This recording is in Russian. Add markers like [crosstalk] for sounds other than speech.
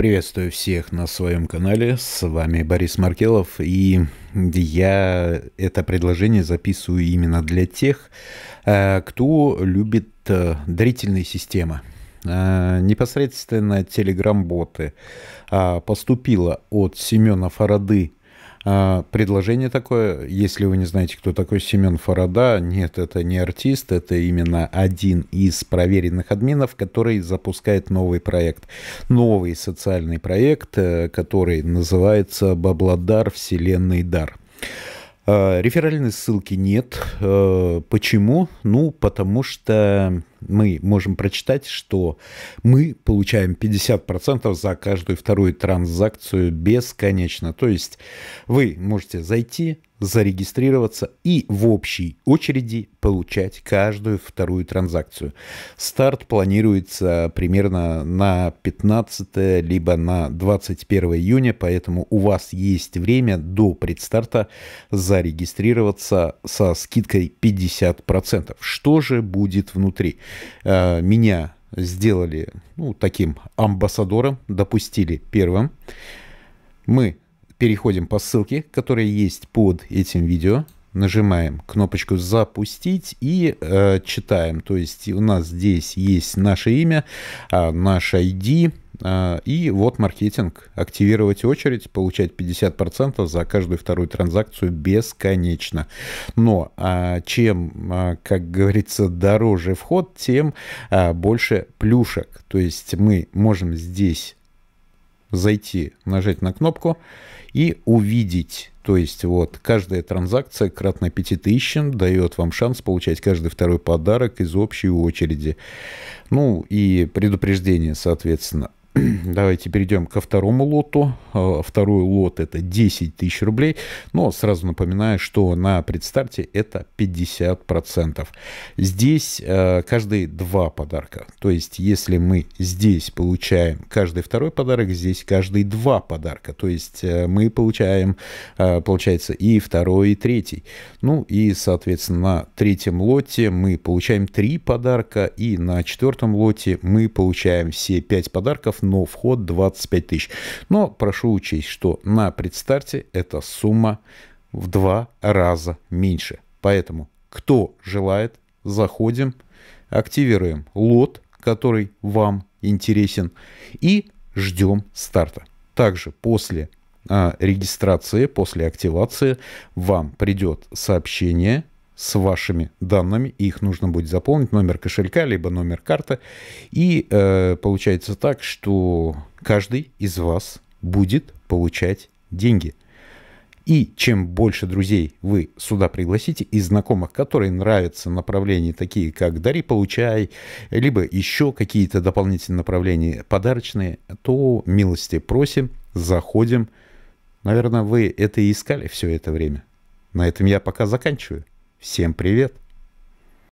Приветствую всех на своем канале, с вами Борис Маркелов, и я это предложение записываю именно для тех, э, кто любит э, дрительные системы. Э, непосредственно телеграм-боты а, поступила от Семена Фарады а, предложение такое, если вы не знаете, кто такой Семен Фарада, нет, это не артист, это именно один из проверенных админов, который запускает новый проект, новый социальный проект, э, который называется «Бабладар. Вселенный дар». А, реферальной ссылки нет. А, почему? Ну, потому что мы можем прочитать, что мы получаем 50% за каждую вторую транзакцию бесконечно. То есть вы можете зайти, зарегистрироваться и в общей очереди получать каждую вторую транзакцию. Старт планируется примерно на 15 либо на 21 июня, поэтому у вас есть время до предстарта зарегистрироваться со скидкой 50%. Что же будет внутри? Э, меня сделали ну, таким амбассадором, допустили первым. Мы переходим по ссылке, которая есть под этим видео. Нажимаем кнопочку «Запустить» и э, читаем. То есть у нас здесь есть наше имя, э, наш ID, а, и вот маркетинг. Активировать очередь, получать 50% за каждую вторую транзакцию бесконечно. Но а, чем, а, как говорится, дороже вход, тем больше плюшек. То есть мы можем здесь зайти, нажать на кнопку и увидеть. То есть вот каждая транзакция кратно 5000 дает вам шанс получать каждый второй подарок из общей очереди. Ну и предупреждение, соответственно. [clears throat] Давайте перейдем ко второму лоту. Э, второй лот это 10 тысяч рублей. Но сразу напоминаю, что на предстарте это 50%. Здесь э, каждые два подарка. То есть если мы здесь получаем каждый второй подарок, здесь каждые два подарка. То есть э, мы получаем, получается, и второй, и третий. Ну и, соответственно, на третьем лоте мы получаем три подарка. И на четвертом лоте мы получаем все пять подарков но вход 25 тысяч. Но прошу учесть, что на предстарте эта сумма в два раза меньше. Поэтому, кто желает, заходим, активируем лот, который вам интересен, и ждем старта. Также после а, регистрации, после активации вам придет сообщение с вашими данными, их нужно будет заполнить, номер кошелька, либо номер карты. И э, получается так, что каждый из вас будет получать деньги. И чем больше друзей вы сюда пригласите и знакомых, которые нравятся направления такие, как «Дари, получай», либо еще какие-то дополнительные направления подарочные, то милости просим, заходим. Наверное, вы это и искали все это время. На этом я пока заканчиваю. Всем привет!